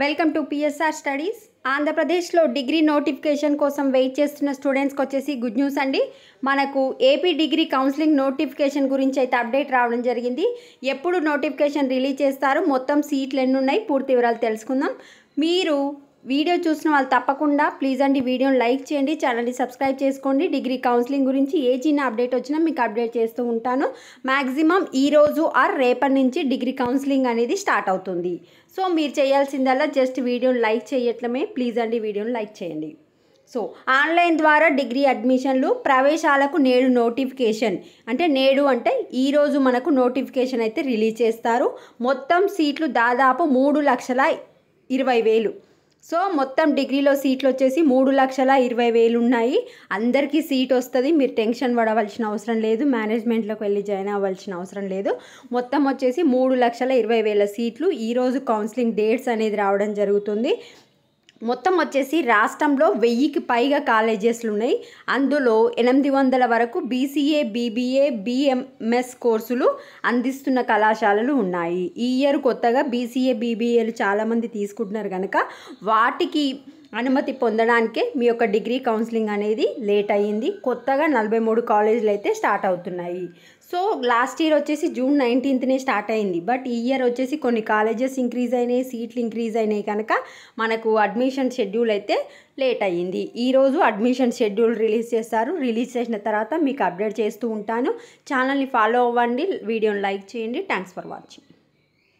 welcome to PSR studies ఆంధ్రప్రదేశ్లో degree notification కోసం wait చేస్తున్న స్టూడెంట్స్కి వచ్చేసి గుడ్ న్యూస్ అండి మనకు ఏపీ డిగ్రీ కౌన్సిలింగ్ నోటిఫికేషన్ గురించి అయితే అప్డేట్ రావడం జరిగింది ఎప్పుడు నోటిఫికేషన్ రిలీజ్ చేస్తారు మొత్తం సీట్లు ఎన్ని ఉన్నాయి పూర్తి వివరాలు తెలుసుకుందాం మీరు వీడియో చూసిన వాళ్ళు తప్పకుండా ప్లీజ్ అండి వీడియోని లైక్ చేయండి ఛానల్ని సబ్స్క్రైబ్ చేసుకోండి డిగ్రీ కౌన్సిలింగ్ గురించి ఏ చిన్న అప్డేట్ వచ్చినా మీకు అప్డేట్ చేస్తూ ఉంటాను మ్యాక్సిమం ఈరోజు ఆర్ రేపటి నుంచి డిగ్రీ కౌన్సిలింగ్ అనేది స్టార్ట్ అవుతుంది సో మీరు చేయాల్సిందల్లా జస్ట్ వీడియోని లైక్ చేయట్లమే ప్లీజ్ అండి వీడియోని లైక్ చేయండి సో ఆన్లైన్ ద్వారా డిగ్రీ అడ్మిషన్లు ప్రవేశాలకు నేడు నోటిఫికేషన్ అంటే నేడు అంటే ఈరోజు మనకు నోటిఫికేషన్ అయితే రిలీజ్ చేస్తారు మొత్తం సీట్లు దాదాపు మూడు లక్షల ఇరవై వేలు సో మొత్తం డిగ్రీలో సీట్లు వచ్చేసి మూడు లక్షల ఇరవై వేలు ఉన్నాయి అందరికీ సీట్ వస్తుంది మీరు టెన్షన్ పడవలసిన అవసరం లేదు మేనేజ్మెంట్లోకి వెళ్ళి జాయిన్ అవ్వాల్సిన అవసరం లేదు మొత్తం వచ్చేసి మూడు లక్షల ఇరవై వేల సీట్లు ఈరోజు కౌన్సిలింగ్ డేట్స్ అనేది రావడం జరుగుతుంది మొత్తం వచ్చేసి రాష్ట్రంలో వెయ్యికి పైగా కాలేజెస్లు ఉన్నాయి అందులో ఎనిమిది వందల వరకు బీసీఏ బీబీఏ బీఎంఎస్ కోర్సులు అందిస్తున్న కళాశాలలు ఉన్నాయి ఈ ఇయర్ కొత్తగా బీసీఏ బీబీఏలు చాలామంది తీసుకుంటున్నారు కనుక వాటికి అనుమతి పొందడానికే మీ యొక్క డిగ్రీ కౌన్సిలింగ్ అనేది లేట్ అయ్యింది కొత్తగా నలభై మూడు కాలేజీలు అయితే స్టార్ట్ అవుతున్నాయి సో లాస్ట్ ఇయర్ వచ్చేసి జూన్ నైన్టీన్త్నే స్టార్ట్ అయింది బట్ ఈ ఇయర్ వచ్చేసి కొన్ని కాలేజెస్ ఇంక్రీజ్ అయినాయి సీట్లు ఇంక్రీజ్ అయినాయి కనుక మనకు అడ్మిషన్ షెడ్యూల్ అయితే లేట్ అయ్యింది ఈరోజు అడ్మిషన్ షెడ్యూల్ రిలీజ్ చేస్తారు రిలీజ్ చేసిన తర్వాత మీకు అప్డేట్ చేస్తూ ఉంటాను ఛానల్ని ఫాలో అవ్వండి వీడియోని లైక్ చేయండి థ్యాంక్స్ ఫర్ వాచింగ్